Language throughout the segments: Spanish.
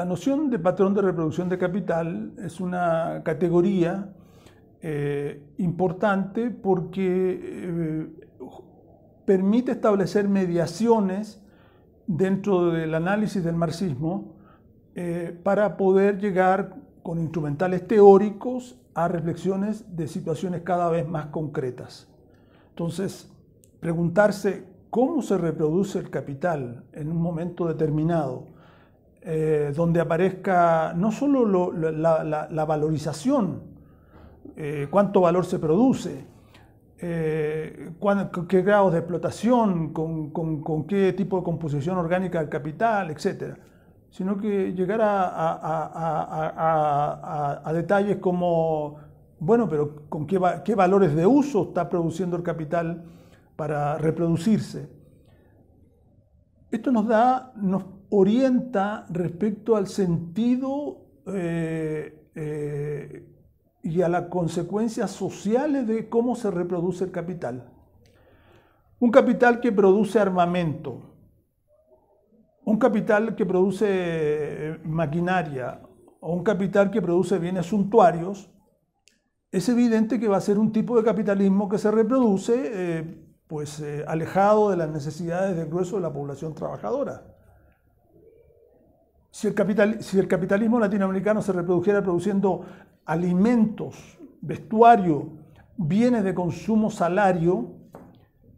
la noción de patrón de reproducción de capital es una categoría eh, importante porque eh, permite establecer mediaciones dentro del análisis del marxismo eh, para poder llegar con instrumentales teóricos a reflexiones de situaciones cada vez más concretas. Entonces, preguntarse cómo se reproduce el capital en un momento determinado, eh, donde aparezca no solo la, valorización, eh, cuánto valor se produce, eh, qué grados de explotación, con, qué tipo de composición orgánica del capital, etc. Sino que llegar a, detalles como, bueno, pero con qué, qué valores de uso está produciendo el capital para reproducirse. Esto nos da, nos orienta respecto al sentido eh, eh, y a las consecuencias sociales de cómo se reproduce el capital. Un capital que produce armamento, un capital que produce eh, maquinaria o un capital que produce bienes suntuarios, es evidente que va a ser un tipo de capitalismo que se reproduce pues, alejado de las necesidades del grueso de la población trabajadora si el, capitalismo latinoamericano se reprodujera produciendo alimentos, vestuario, bienes de consumo, salario,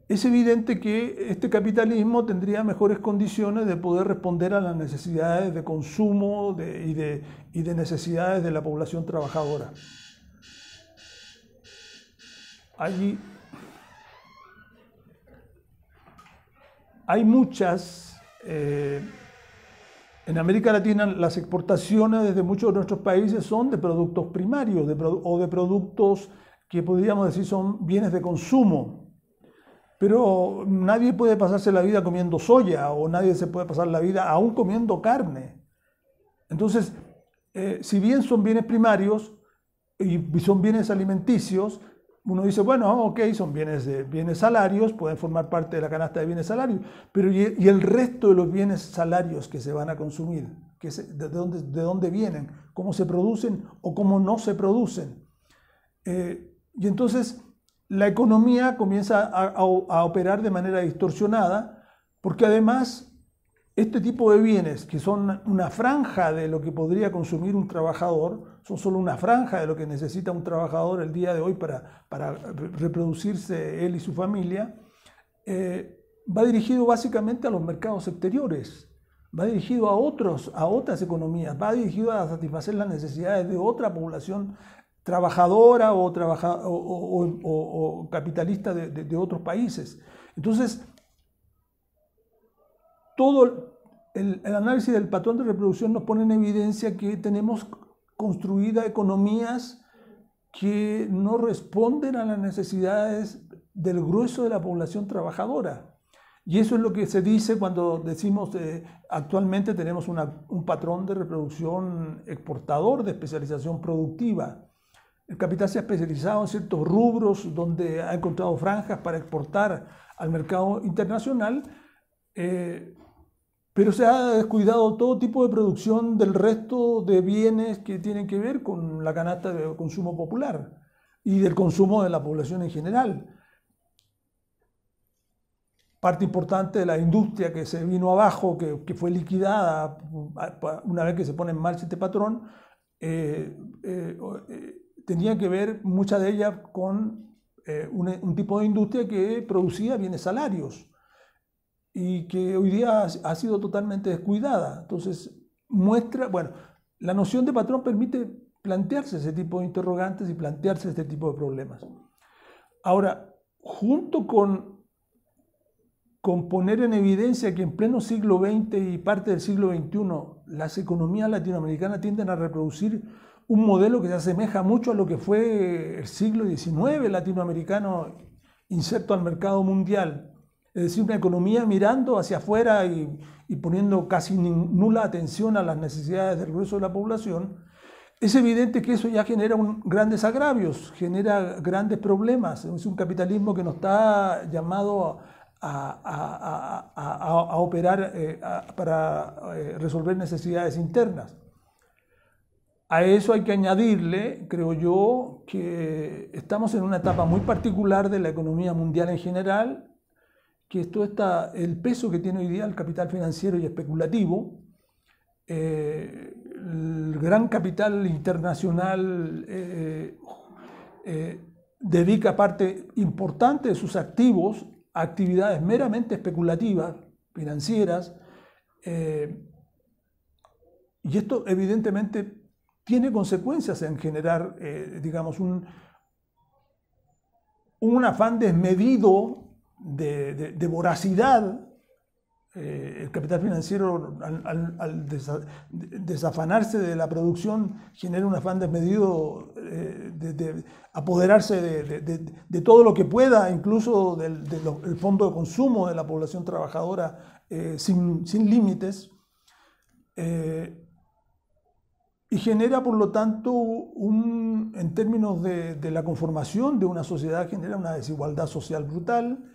es evidente que este capitalismo tendría mejores condiciones de poder responder a las necesidades de consumo y, de, necesidades de la población trabajadora. Allí hay muchas... Eh, en América Latina las exportaciones desde muchos de nuestros países son de productos primarios o de productos que podríamos decir son bienes de consumo. Pero nadie puede pasarse la vida comiendo soya o nadie se puede pasar la vida aún comiendo carne. Entonces, eh, si bien son bienes primarios y son bienes alimenticios, uno dice, bueno, ok, son bienes, de, bienes salarios, pueden formar parte de la canasta de bienes salarios, pero y, el resto de los bienes salarios que se van a consumir? Que de, dónde, ¿De dónde vienen? ¿Cómo se producen o cómo no se producen? Eh, y entonces la economía comienza a operar de manera distorsionada, porque además este tipo de bienes, que son una franja de lo que podría consumir un trabajador, son solo una franja de lo que necesita un trabajador el día de hoy para, reproducirse él y su familia, eh, va dirigido básicamente a los mercados exteriores, va dirigido a otros, a otras economías, va dirigido a satisfacer las necesidades de otra población trabajadora o, capitalista de otros países. Entonces, todo el, análisis del patrón de reproducción nos pone en evidencia que tenemos construidas economías que no responden a las necesidades del grueso de la población trabajadora. Y eso es lo que se dice cuando decimos que eh, actualmente tenemos un patrón de reproducción exportador de especialización productiva. El capital se ha especializado en ciertos rubros donde ha encontrado franjas para exportar al mercado internacional, eh, pero se ha descuidado todo tipo de producción del resto de bienes que tienen que ver con la canasta de consumo popular y del consumo de la población en general. Parte importante de la industria que se vino abajo, que, fue liquidada una vez que se pone en marcha este patrón, eh, eh, tenía que ver muchas de ellas, con un tipo de industria que producía bienes salarios y que hoy día ha sido totalmente descuidada. Entonces, muestra, bueno, la noción de patrón permite plantearse ese tipo de interrogantes y plantearse este tipo de problemas. Ahora, junto con, con poner en evidencia que en pleno siglo XX y parte del siglo XXI las economías latinoamericanas tienden a reproducir un modelo que se asemeja mucho a lo que fue el siglo XIX latinoamericano inserto al mercado mundial, es decir, una economía mirando hacia afuera y, poniendo casi nula atención a las necesidades del grueso de la población, es evidente que eso ya genera grandes agravios, genera grandes problemas. Es un capitalismo que no está llamado a, operar eh, para eh, resolver necesidades internas. A eso hay que añadirle, creo yo, que estamos en una etapa muy particular de la economía mundial en general que esto está, el peso que tiene hoy día el capital financiero y especulativo, eh, el gran capital internacional eh, eh, dedica parte importante de sus activos a actividades meramente especulativas, financieras, y esto evidentemente tiene consecuencias en generar, digamos, un, un afán desmedido de, voracidad, eh, el capital financiero al, desafanarse de la producción genera un afán desmedido eh, de, apoderarse de, todo lo que pueda, incluso del, fondo de consumo de la población trabajadora eh, sin, límites. y genera, por lo tanto, un, en términos de, la conformación de una sociedad, genera una desigualdad social brutal,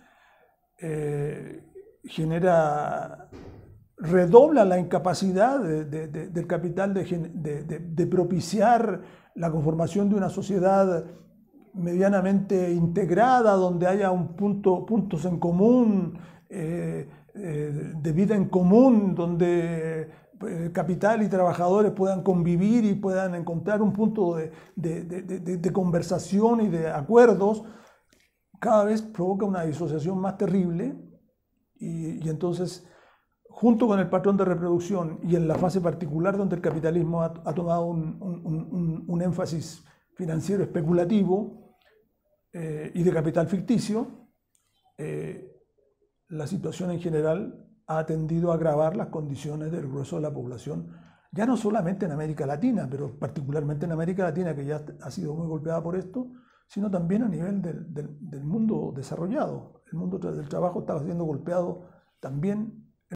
eh, genera, redobla la incapacidad del capital de, propiciar la conformación de una sociedad medianamente integrada, donde haya un punto, puntos en común, eh, eh, de vida en común, donde capital y trabajadores puedan convivir y puedan encontrar un punto de, conversación y de acuerdos, cada vez provoca una disociación más terrible y, entonces junto con el patrón de reproducción y en la fase particular donde el capitalismo ha, tomado un, énfasis financiero especulativo eh, y de capital ficticio, eh, la situación en general ha tendido a agravar las condiciones del grueso de la población, ya no solamente en América Latina, pero particularmente en América Latina, que ya ha sido muy golpeada por esto, sino también a nivel del, mundo desarrollado. El mundo del trabajo estaba siendo golpeado también